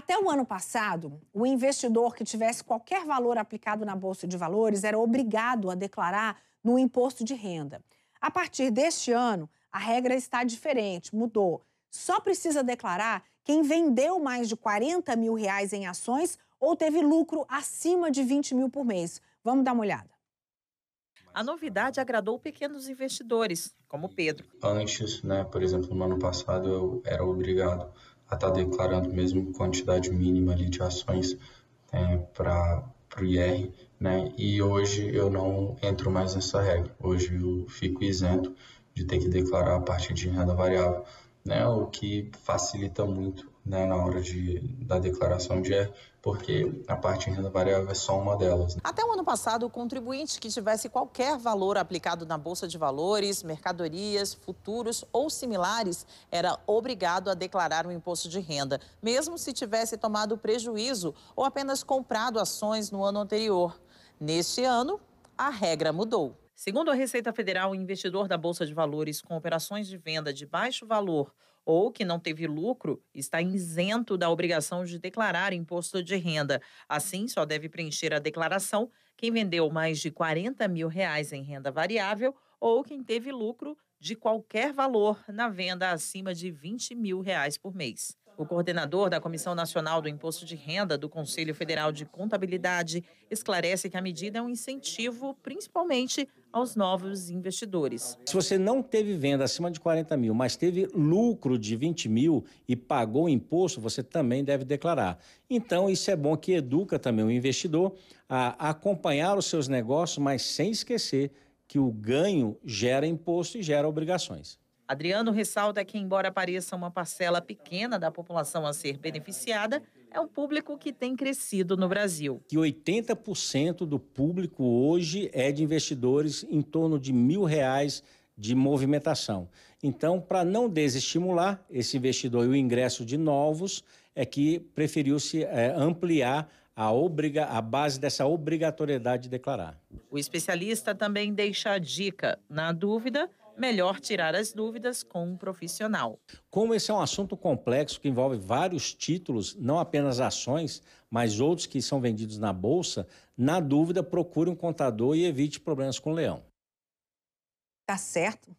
Até o ano passado, o investidor que tivesse qualquer valor aplicado na Bolsa de Valores era obrigado a declarar no imposto de renda. A partir deste ano, a regra está diferente, mudou. Só precisa declarar quem vendeu mais de 40 mil reais em ações ou teve lucro acima de 20 mil por mês. Vamos dar uma olhada. A novidade agradou pequenos investidores, como Pedro. Antes, né, por exemplo, no ano passado, eu era obrigado a estar tá declarando mesmo quantidade mínima ali de ações é, para o IR, né? E hoje eu não entro mais nessa regra. Hoje eu fico isento de ter que declarar a parte de renda variável, né? O que facilita muito né, na hora de, da declaração de ER, porque a parte de renda variável é só uma delas. Né? Até o ano passado, o contribuinte que tivesse qualquer valor aplicado na Bolsa de Valores, mercadorias, futuros ou similares, era obrigado a declarar o imposto de renda, mesmo se tivesse tomado prejuízo ou apenas comprado ações no ano anterior. Neste ano, a regra mudou. Segundo a Receita Federal, o investidor da Bolsa de Valores com operações de venda de baixo valor ou que não teve lucro está isento da obrigação de declarar imposto de renda. Assim, só deve preencher a declaração quem vendeu mais de 40 mil reais em renda variável ou quem teve lucro de qualquer valor na venda acima de 20 mil reais por mês. O coordenador da Comissão Nacional do Imposto de Renda do Conselho Federal de Contabilidade esclarece que a medida é um incentivo, principalmente aos novos investidores. Se você não teve venda acima de 40 mil, mas teve lucro de 20 mil e pagou imposto, você também deve declarar. Então, isso é bom que educa também o investidor a acompanhar os seus negócios, mas sem esquecer que o ganho gera imposto e gera obrigações. Adriano ressalta que, embora pareça uma parcela pequena da população a ser beneficiada, é um público que tem crescido no Brasil. Que 80% do público hoje é de investidores em torno de mil reais de movimentação. Então, para não desestimular esse investidor e o ingresso de novos, é que preferiu-se é, ampliar a, obriga, a base dessa obrigatoriedade de declarar. O especialista também deixa a dica: na dúvida, melhor tirar as dúvidas com um profissional. Como esse é um assunto complexo que envolve vários títulos, não apenas ações, mas outros que são vendidos na bolsa, na dúvida procure um contador e evite problemas com o leão. Tá certo.